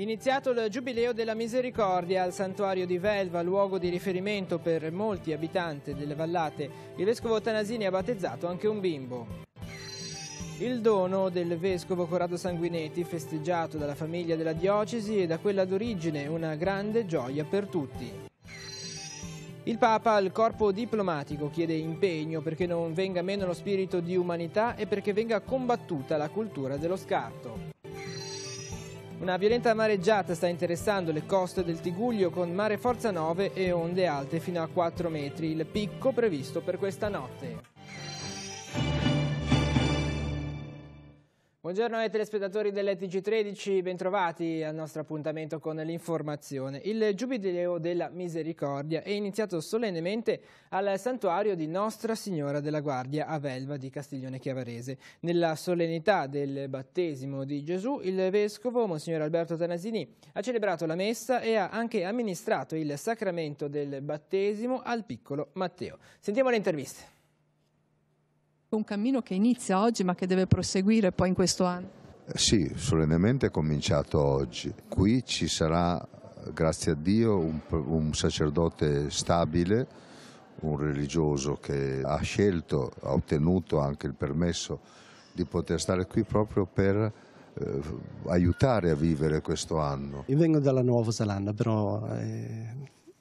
Iniziato il Giubileo della Misericordia al santuario di Velva, luogo di riferimento per molti abitanti delle vallate, il vescovo Tanasini ha battezzato anche un bimbo. Il dono del vescovo Corrado Sanguinetti, festeggiato dalla famiglia della diocesi e da quella d'origine, una grande gioia per tutti. Il Papa al corpo diplomatico chiede impegno perché non venga meno lo spirito di umanità e perché venga combattuta la cultura dello scarto. Una violenta mareggiata sta interessando le coste del Tiguglio con mare forza 9 e onde alte fino a 4 metri, il picco previsto per questa notte. Buongiorno ai telespettatori delletg 13 bentrovati al nostro appuntamento con l'informazione. Il Giubileo della Misericordia è iniziato solennemente al santuario di Nostra Signora della Guardia a Velva di Castiglione Chiavarese. Nella solennità del battesimo di Gesù, il vescovo Monsignor Alberto Tanasini ha celebrato la messa e ha anche amministrato il sacramento del battesimo al piccolo Matteo. Sentiamo le interviste. Un cammino che inizia oggi ma che deve proseguire poi in questo anno. Eh, sì, solennemente è cominciato oggi. Qui ci sarà, grazie a Dio, un, un sacerdote stabile, un religioso che ha scelto, ha ottenuto anche il permesso di poter stare qui proprio per eh, aiutare a vivere questo anno. Io vengo dalla Nuova Zelanda, però eh,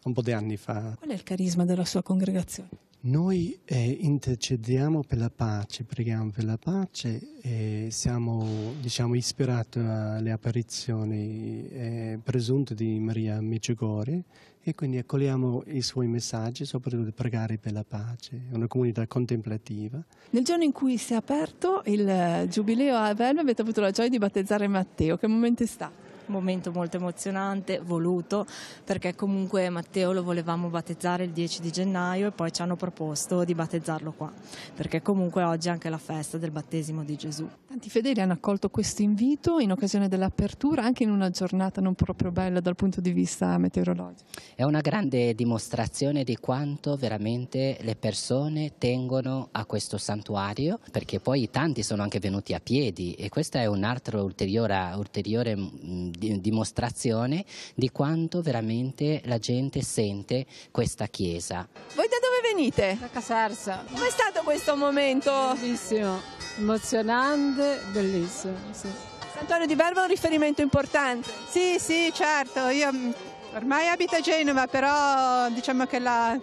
un po' di anni fa. Qual è il carisma della sua congregazione? Noi eh, intercediamo per la pace, preghiamo per la pace e siamo diciamo, ispirati alle apparizioni eh, presunte di Maria Medjugorje e quindi accogliamo i suoi messaggi, soprattutto pregare per la pace, è una comunità contemplativa. Nel giorno in cui si è aperto il eh, Giubileo a Avelme avete avuto la gioia di battezzare Matteo, che momento è stato? momento molto emozionante, voluto, perché comunque Matteo lo volevamo battezzare il 10 di gennaio e poi ci hanno proposto di battezzarlo qua, perché comunque oggi è anche la festa del battesimo di Gesù. Tanti fedeli hanno accolto questo invito in occasione dell'apertura, anche in una giornata non proprio bella dal punto di vista meteorologico. È una grande dimostrazione di quanto veramente le persone tengono a questo santuario, perché poi tanti sono anche venuti a piedi e questa è un'altra ulteriore, ulteriore mm, dimostrazione di quanto veramente la gente sente questa chiesa. Voi da dove venite? Da Casarsa. Com'è stato questo momento? Bellissimo, emozionante, bellissimo. Sì. Sant'Antonio di Verba è un riferimento importante. Sì, sì, certo, io mm, ormai abito a Genova, però diciamo che la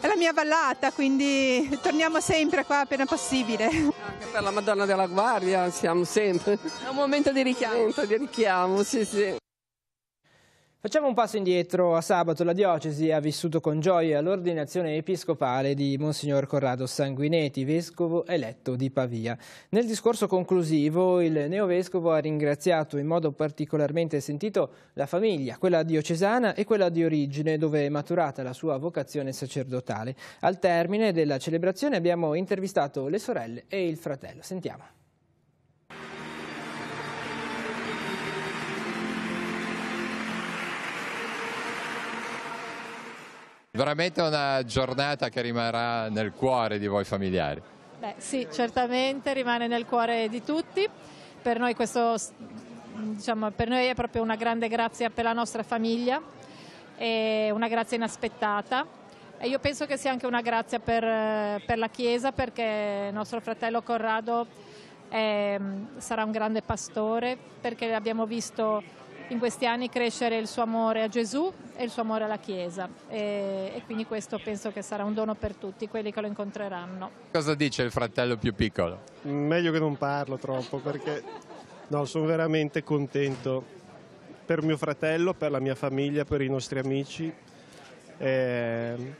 è la mia vallata, quindi torniamo sempre qua appena possibile. Anche per la Madonna della Guardia siamo sempre. È un momento di richiamo. Un momento di richiamo, sì, sì. Facciamo un passo indietro. A sabato la diocesi ha vissuto con gioia l'ordinazione episcopale di Monsignor Corrado Sanguinetti, vescovo eletto di Pavia. Nel discorso conclusivo il neovescovo ha ringraziato in modo particolarmente sentito la famiglia, quella diocesana e quella di origine, dove è maturata la sua vocazione sacerdotale. Al termine della celebrazione abbiamo intervistato le sorelle e il fratello. Sentiamo. veramente una giornata che rimarrà nel cuore di voi familiari. Beh, sì, certamente rimane nel cuore di tutti. Per noi, questo, diciamo, per noi è proprio una grande grazia per la nostra famiglia, è una grazia inaspettata. E io penso che sia anche una grazia per, per la Chiesa perché nostro fratello Corrado è, sarà un grande pastore, perché abbiamo visto in questi anni crescere il suo amore a Gesù e il suo amore alla Chiesa e, e quindi questo penso che sarà un dono per tutti quelli che lo incontreranno. Cosa dice il fratello più piccolo? Meglio che non parlo troppo perché no, sono veramente contento per mio fratello, per la mia famiglia, per i nostri amici. Eh,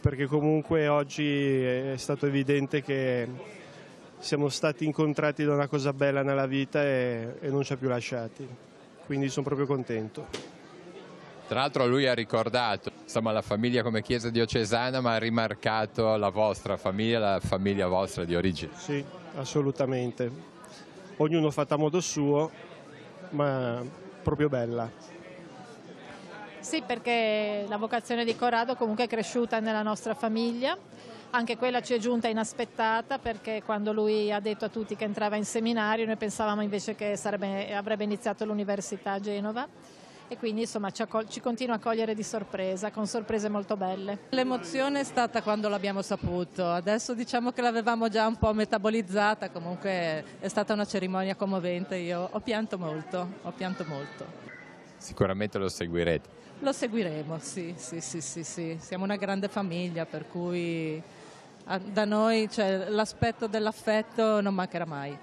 perché comunque oggi è stato evidente che siamo stati incontrati da una cosa bella nella vita e, e non ci ha più lasciati quindi sono proprio contento. Tra l'altro lui ha ricordato insomma, la famiglia come chiesa diocesana, ma ha rimarcato la vostra famiglia, la famiglia vostra di origine. Sì, assolutamente. Ognuno fatta a modo suo, ma proprio bella. Sì, perché la vocazione di Corrado comunque è cresciuta nella nostra famiglia anche quella ci è giunta inaspettata perché quando lui ha detto a tutti che entrava in seminario noi pensavamo invece che sarebbe, avrebbe iniziato l'università a Genova e quindi insomma ci, ci, continua a cogliere di sorpresa, con sorprese molto belle. L'emozione è stata quando l'abbiamo saputo, adesso diciamo che l'avevamo già un po' metabolizzata, comunque è stata una cerimonia commovente, io ho pianto molto, ho pianto molto. Sicuramente lo seguirete. Lo seguiremo, sì, sì, sì, sì, sì. siamo una grande famiglia per cui da noi cioè, l'aspetto dell'affetto non mancherà mai.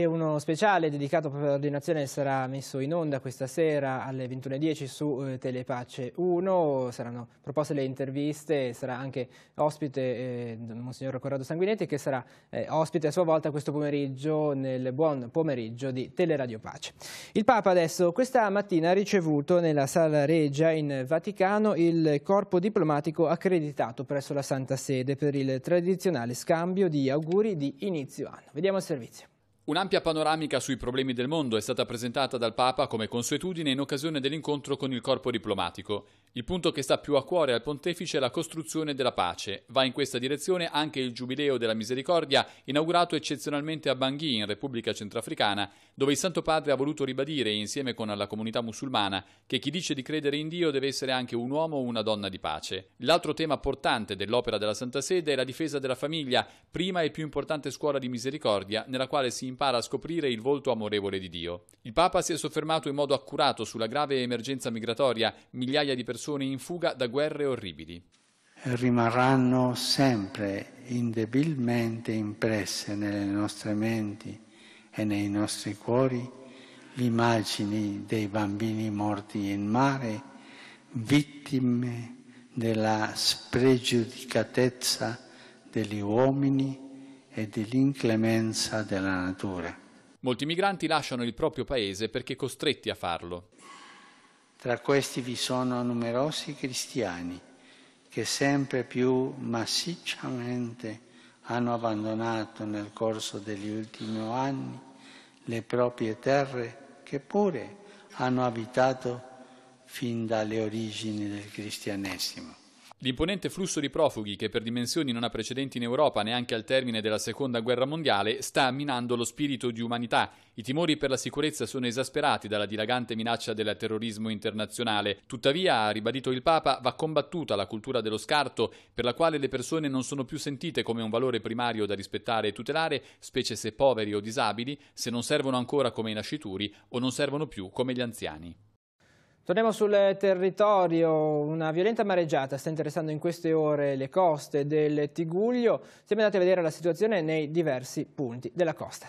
e uno speciale dedicato proprio all'ordinazione sarà messo in onda questa sera alle 21.10 su eh, Telepace 1, saranno proposte le interviste, sarà anche ospite eh, Monsignor Corrado Sanguinetti che sarà eh, ospite a sua volta questo pomeriggio nel buon pomeriggio di Teleradio Pace. Il Papa adesso questa mattina ha ricevuto nella Sala Regia in Vaticano il corpo diplomatico accreditato presso la Santa Sede per il tradizionale scambio di auguri di inizio anno. Vediamo il servizio. Un'ampia panoramica sui problemi del mondo è stata presentata dal Papa come consuetudine in occasione dell'incontro con il corpo diplomatico il punto che sta più a cuore al pontefice è la costruzione della pace. Va in questa direzione anche il Giubileo della Misericordia, inaugurato eccezionalmente a Bangui, in Repubblica Centrafricana, dove il Santo Padre ha voluto ribadire, insieme con la comunità musulmana, che chi dice di credere in Dio deve essere anche un uomo o una donna di pace. L'altro tema portante dell'opera della Santa Sede è la difesa della famiglia, prima e più importante scuola di misericordia, nella quale si impara a scoprire il volto amorevole di Dio. Il Papa si è soffermato in modo accurato sulla grave emergenza migratoria, migliaia di persone persone in fuga da guerre orribili. Rimarranno sempre indebilmente impresse nelle nostre menti e nei nostri cuori le immagini dei bambini morti in mare, vittime della spregiudicatezza degli uomini e dell'inclemenza della natura. Molti migranti lasciano il proprio paese perché costretti a farlo. Tra questi vi sono numerosi cristiani che sempre più massicciamente hanno abbandonato nel corso degli ultimi anni le proprie terre che pure hanno abitato fin dalle origini del cristianesimo. L'imponente flusso di profughi, che per dimensioni non ha precedenti in Europa neanche al termine della seconda guerra mondiale, sta minando lo spirito di umanità. I timori per la sicurezza sono esasperati dalla dilagante minaccia del terrorismo internazionale. Tuttavia, ha ribadito il Papa, va combattuta la cultura dello scarto, per la quale le persone non sono più sentite come un valore primario da rispettare e tutelare, specie se poveri o disabili, se non servono ancora come i nascituri o non servono più come gli anziani. Torniamo sul territorio, una violenta mareggiata sta interessando in queste ore le coste del Tiguglio. Siamo andati a vedere la situazione nei diversi punti della costa.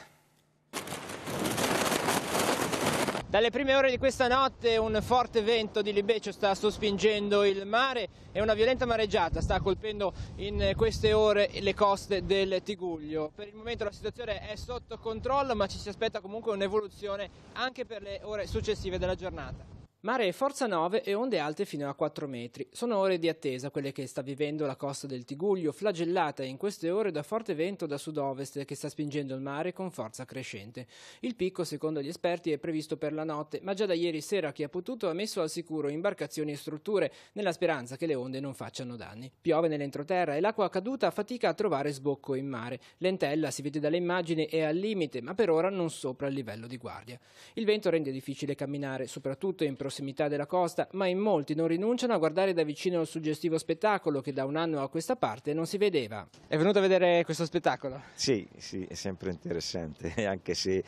Dalle prime ore di questa notte un forte vento di Libeccio sta sospingendo il mare e una violenta mareggiata sta colpendo in queste ore le coste del Tiguglio. Per il momento la situazione è sotto controllo ma ci si aspetta comunque un'evoluzione anche per le ore successive della giornata. Mare forza 9 e onde alte fino a 4 metri. Sono ore di attesa quelle che sta vivendo la costa del Tiguglio, flagellata in queste ore da forte vento da sud-ovest che sta spingendo il mare con forza crescente. Il picco, secondo gli esperti, è previsto per la notte, ma già da ieri sera chi ha potuto ha messo al sicuro imbarcazioni e strutture, nella speranza che le onde non facciano danni. Piove nell'entroterra e l'acqua caduta fatica a trovare sbocco in mare. L'entella, si vede dalle immagini, è al limite, ma per ora non sopra il livello di guardia. Il vento rende difficile camminare, soprattutto in prossimità prossimità della costa, ma in molti non rinunciano a guardare da vicino il suggestivo spettacolo che da un anno a questa parte non si vedeva. È venuto a vedere questo spettacolo? Sì, sì, è sempre interessante, anche se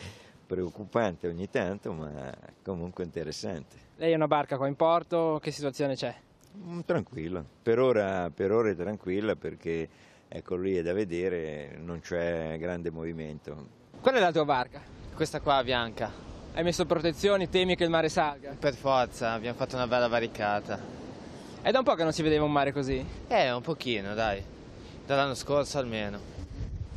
preoccupante ogni tanto, ma comunque interessante. Lei ha una barca qua in porto, che situazione c'è? Mm, tranquilla, per ora, per ora è tranquilla perché ecco lì è da vedere, non c'è grande movimento. Qual è la tua barca? Questa qua bianca. Hai messo protezioni, temi che il mare salga? Per forza, abbiamo fatto una bella barricata. È da un po' che non si vedeva un mare così? Eh, un pochino, dai. Dall'anno scorso almeno.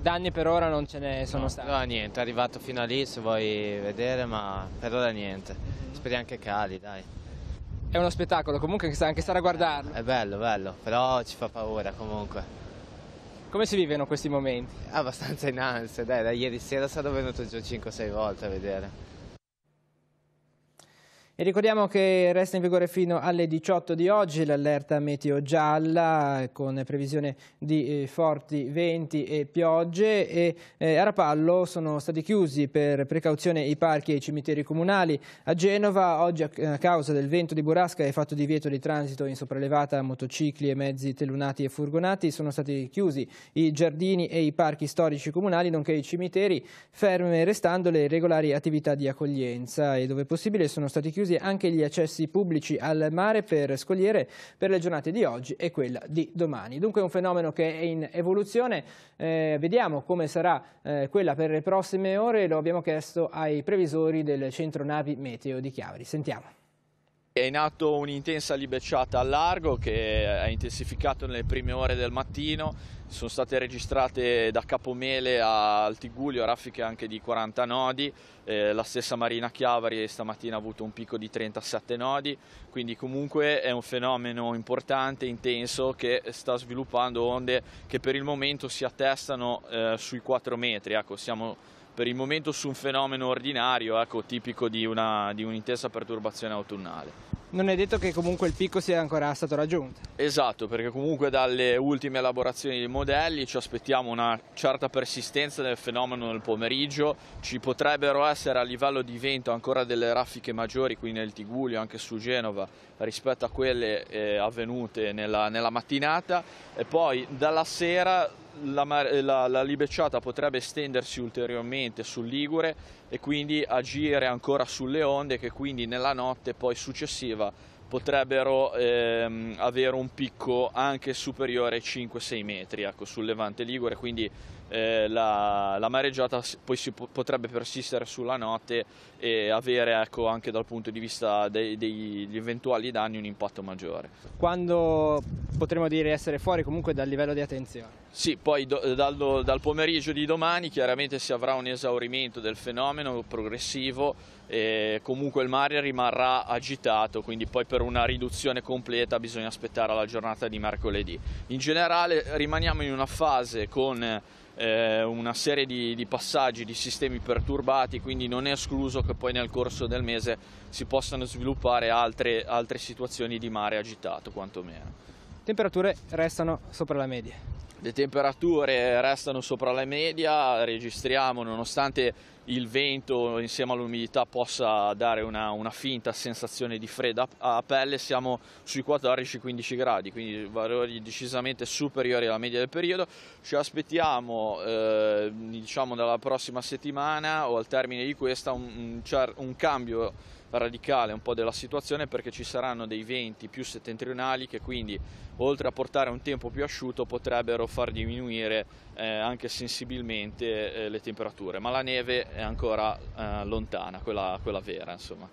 Danni per ora non ce ne sono no, stati? No, niente, è arrivato fino a lì se vuoi vedere, ma per ora niente. Speriamo che cali, dai. È uno spettacolo, comunque anche stare a guardarlo. È bello, bello, però ci fa paura comunque. Come si vivono questi momenti? Abbastanza in ansia, dai, da ieri sera sono venuto giù 5-6 volte a vedere. E ricordiamo che resta in vigore fino alle 18 di oggi l'allerta meteo gialla con previsione di eh, forti venti e piogge e eh, a Rapallo sono stati chiusi per precauzione i parchi e i cimiteri comunali. A Genova oggi a causa del vento di burrasca è fatto divieto di transito in sopraelevata motocicli e mezzi telunati e furgonati. Sono stati chiusi i giardini e i parchi storici comunali nonché i cimiteri ferme restando le regolari attività di accoglienza e dove possibile sono stati chiusi chiusi anche gli accessi pubblici al mare per scogliere per le giornate di oggi e quella di domani. Dunque è un fenomeno che è in evoluzione, eh, vediamo come sarà eh, quella per le prossime ore, lo abbiamo chiesto ai previsori del centro navi meteo di Chiavari. Sentiamo. È in atto un'intensa libecciata al largo che è intensificato nelle prime ore del mattino, sono state registrate da Capomele al Tiguglio raffiche anche di 40 nodi, eh, la stessa Marina Chiavari stamattina ha avuto un picco di 37 nodi, quindi comunque è un fenomeno importante, intenso, che sta sviluppando onde che per il momento si attestano eh, sui 4 metri, ecco, siamo per il momento su un fenomeno ordinario, ecco, tipico di, una, di un'intensa perturbazione autunnale. Non è detto che comunque il picco sia ancora stato raggiunto. Esatto, perché comunque dalle ultime elaborazioni dei modelli ci aspettiamo una certa persistenza del fenomeno nel pomeriggio, ci potrebbero essere a livello di vento ancora delle raffiche maggiori qui nel Tigulio, anche su Genova, rispetto a quelle eh, avvenute nella, nella mattinata e poi dalla sera eh, la, la, la libecciata potrebbe estendersi ulteriormente sul Ligure e quindi agire ancora sulle onde che quindi nella notte poi successiva potrebbero ehm, avere un picco anche superiore ai 5-6 metri ecco, sul Levante Ligure, quindi eh, la, la, mareggiata poi si po potrebbe persistere sulla notte e avere ecco, anche dal punto di vista dei, degli eventuali danni un impatto maggiore. Quando potremmo dire essere fuori comunque dal livello di attenzione? Sì, poi do, dal, dal, pomeriggio di domani chiaramente si avrà un esaurimento del fenomeno progressivo e comunque il mare rimarrà agitato, quindi poi per una riduzione completa bisogna aspettare la giornata di mercoledì. In generale rimaniamo in una fase con eh, una serie di, di, passaggi, di sistemi perturbati, quindi non è escluso che poi nel corso del mese si possano sviluppare altre, altre situazioni di mare agitato quantomeno temperature restano sopra la media. Le temperature restano sopra la media, registriamo nonostante il vento insieme all'umidità possa dare una, una, finta sensazione di freddo a pelle, siamo sui 14-15 gradi, quindi valori decisamente superiori alla media del periodo. Ci aspettiamo eh, diciamo dalla prossima settimana o al termine di questa un, un, un cambio radicale un po' della situazione perché ci saranno dei venti più settentrionali che quindi oltre a portare un tempo più asciutto potrebbero far diminuire eh, anche sensibilmente eh, le temperature, ma la neve è ancora eh, lontana, quella, quella vera insomma.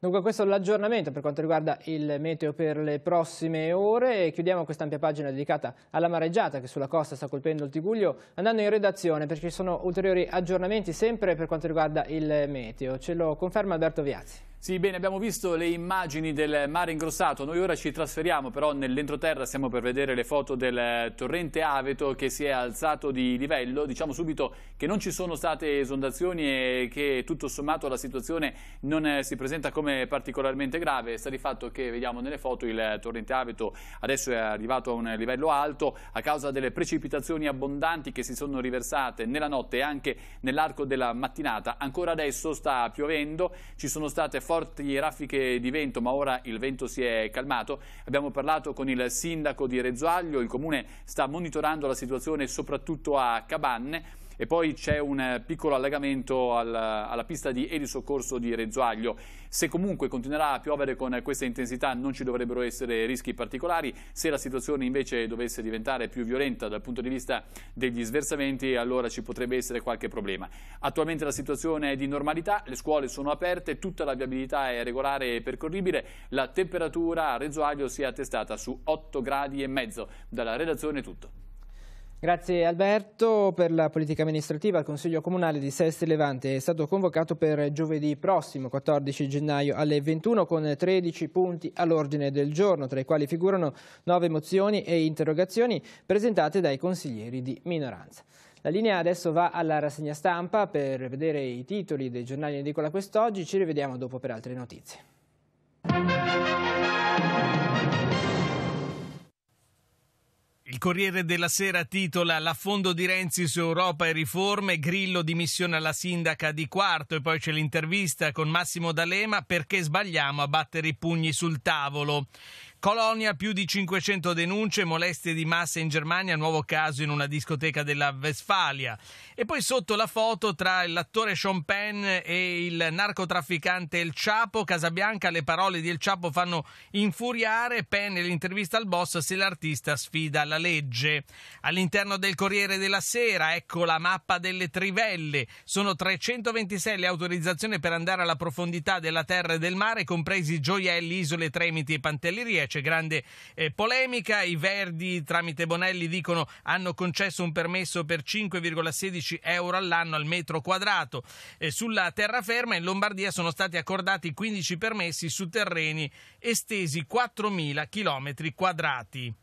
Dunque questo è l'aggiornamento per quanto riguarda il meteo per le prossime ore e chiudiamo questa ampia pagina dedicata alla mareggiata che sulla costa sta colpendo il Tiguglio andando in redazione perché ci sono ulteriori aggiornamenti sempre per quanto riguarda il meteo. Ce lo conferma Alberto Viazzi. Sì, bene, abbiamo visto le immagini del mare ingrossato, noi ora ci trasferiamo però nell'entroterra, stiamo per vedere le foto del torrente Aveto che si è alzato di livello, diciamo subito che non ci sono state esondazioni e che tutto sommato la situazione non eh, si presenta come particolarmente grave, sta di fatto che vediamo nelle foto il torrente Aveto adesso è arrivato a un livello alto a causa delle precipitazioni abbondanti che si sono riversate nella notte e anche nell'arco della mattinata, ancora adesso sta piovendo, ci sono state forti raffiche di vento, ma ora il vento si è calmato. Abbiamo parlato con il sindaco di Rezzaglio, il comune sta monitorando la situazione soprattutto a Cabanne e poi c'è un eh, piccolo allagamento al, alla pista di elisoccorso di Rezzoaglio. Se comunque continuerà a piovere con questa intensità non ci dovrebbero essere rischi particolari, se la situazione invece dovesse diventare più violenta dal punto di vista degli sversamenti allora ci potrebbe essere qualche problema. Attualmente la situazione è di normalità, le scuole sono aperte, tutta la viabilità è regolare e percorribile, la temperatura a Rezzoaglio si è attestata su 8 gradi e mezzo. Dalla redazione è tutto. Grazie Alberto. Per la politica amministrativa il Consiglio Comunale di Sesti Levante è stato convocato per giovedì prossimo 14 gennaio alle 21 con 13 punti all'ordine del giorno, tra i quali figurano 9 mozioni e interrogazioni presentate dai consiglieri di minoranza. La linea adesso va alla rassegna stampa per vedere i titoli dei giornali in edicola quest'oggi. Ci rivediamo dopo per altre notizie. Il Corriere della Sera titola L'affondo di Renzi su Europa e riforme, Grillo dimissione alla sindaca di Quarto e poi c'è l'intervista con Massimo D'Alema perché sbagliamo a battere i pugni sul tavolo. Colonia, più di 500 denunce, molestie di massa in Germania, nuovo caso in una discoteca della Vesfalia. E poi sotto la foto tra l'attore Sean Penn e il narcotrafficante El Chapo, Casabianca, le parole di El Chapo fanno infuriare, Penn nell'intervista al boss se l'artista sfida la legge. All'interno del Corriere della Sera, ecco la mappa delle trivelle, sono 326 le autorizzazioni per andare alla profondità della terra e del mare, compresi gioielli, isole, tremiti e pantellerie c'è grande eh, polemica. I Verdi, tramite Bonelli, dicono hanno concesso un permesso per 5,16 euro all'anno al metro quadrato. Eh, sulla terraferma in Lombardia sono stati accordati 15 permessi su terreni estesi 4.000 km quadrati.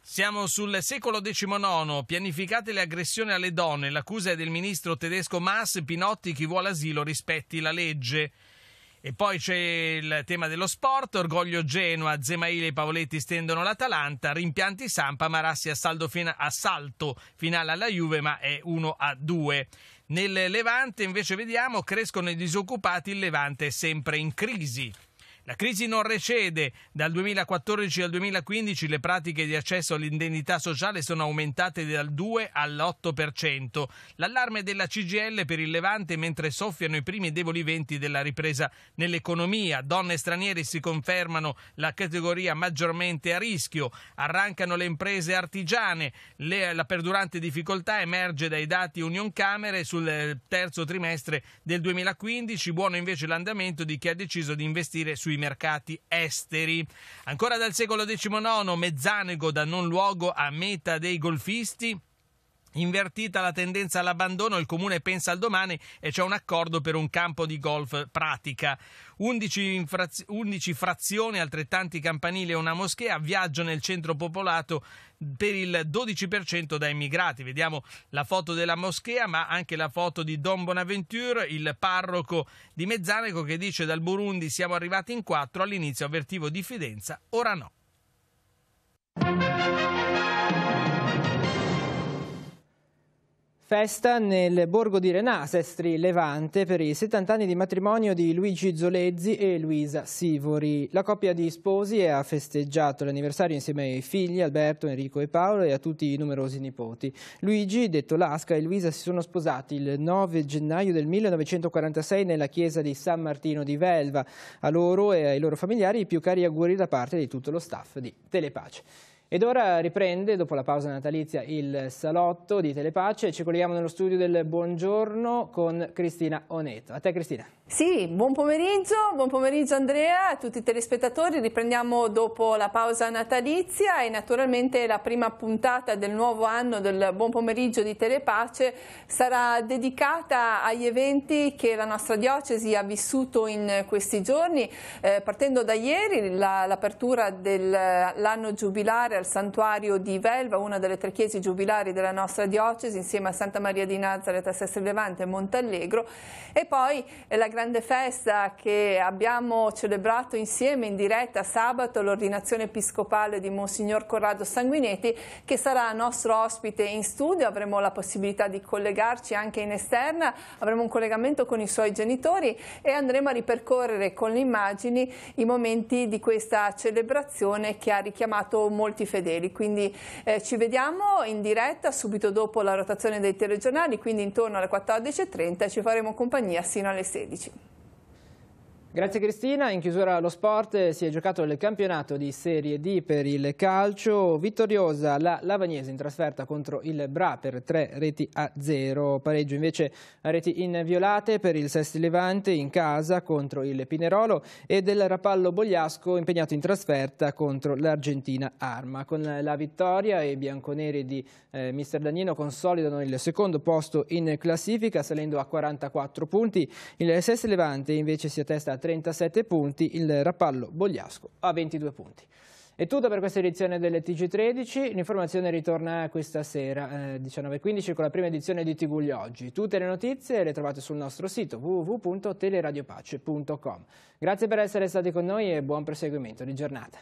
Siamo sul secolo XIX, pianificate le aggressioni alle donne, l'accusa è del ministro tedesco Maas, Pinotti chi vuole asilo rispetti la legge. E poi c'è il tema dello sport, Orgoglio Genoa, Zemaile e Pavoletti stendono l'Atalanta, rimpianti Sampa, Marassi assalto, fina- assalto finale alla Juve ma è 1 a 2. Nel Levante invece vediamo crescono i disoccupati, il Levante è sempre in crisi. La crisi non recede. Dal 2014 al 2015 le pratiche di accesso all'indennità sociale sono aumentate dal 2 all'8%. L'allarme della CGL per il Levante mentre soffiano i primi deboli venti della ripresa nell'economia. Donne straniere si confermano la categoria maggiormente a rischio. Arrancano le imprese artigiane. Le, la perdurante difficoltà emerge dai dati Union Camere sul eh, terzo trimestre del 2015. Buono invece l'andamento di chi ha deciso di investire sui mercati esteri. Ancora dal secolo XIX, Mezzanego da non luogo a meta dei golfisti Invertita la tendenza all'abbandono, il comune pensa al domani e c'è un accordo per un campo di golf pratica. 11, infraz- 11 frazioni, altrettanti campanili e una moschea, viaggio nel centro popolato per il 12% da immigrati. Vediamo la foto della moschea, ma anche la foto di Don Bonaventure, il parroco di Mezzaneco, che dice dal Burundi siamo arrivati in quattro, all'inizio avvertivo diffidenza, ora no. Festa nel borgo di Renà, Sestri Levante, per i 70 anni di matrimonio di Luigi Zolezzi e Luisa Sivori. La coppia di sposi ha festeggiato l'anniversario insieme ai figli Alberto, Enrico e Paolo e a tutti i numerosi nipoti. Luigi, detto Lasca, e Luisa si sono sposati il 9 gennaio del 1946 nella chiesa di San Martino di Velva. A loro e ai loro familiari i più cari auguri da parte di tutto lo staff di Telepace. Ed ora riprende, dopo la pausa natalizia, il salotto di Telepace. Ci colleghiamo nello studio del Buongiorno con Cristina Oneto. A te Cristina. Sì, buon pomeriggio, buon pomeriggio Andrea, a tutti i telespettatori, riprendiamo dopo la pausa natalizia e naturalmente la prima puntata del nuovo anno del buon pomeriggio di Telepace sarà dedicata agli eventi che la nostra diocesi ha vissuto in questi giorni, eh, partendo da ieri l'apertura la, dell'anno giubilare al santuario di Velva, una delle tre chiese giubilari della nostra diocesi insieme a Santa Maria di Nazareth, a Sestri Levante e Montallegro e poi eh, la grande festa che abbiamo celebrato insieme in diretta sabato l'ordinazione episcopale di Monsignor Corrado Sanguinetti che sarà nostro ospite in studio, avremo la possibilità di collegarci anche in esterna, avremo un collegamento con i suoi genitori e andremo a ripercorrere con le immagini i momenti di questa celebrazione che ha richiamato molti fedeli. Quindi eh, ci vediamo in diretta subito dopo la rotazione dei telegiornali, quindi intorno alle 14.30 ci faremo compagnia sino alle 16. Grazie Cristina, in chiusura lo sport si è giocato il campionato di Serie D per il calcio, vittoriosa la Lavagnese in trasferta contro il Bra per tre reti a zero, pareggio invece a reti inviolate per il Sesti Levante in casa contro il Pinerolo e del Rapallo Bogliasco impegnato in trasferta contro l'Argentina Arma. Con la vittoria i bianconeri di eh, mister Danino consolidano il secondo posto in classifica salendo a 44 punti, il Sesti Levante invece si attesta a 3 37 punti, il Rapallo Bogliasco a 22 punti. È tutto per questa edizione delle TG13, l'informazione ritorna questa sera eh, 19.15 con la prima edizione di Tigugli Oggi. Tutte le notizie le trovate sul nostro sito www.teleradiopace.com. Grazie per essere stati con noi e buon proseguimento di giornata.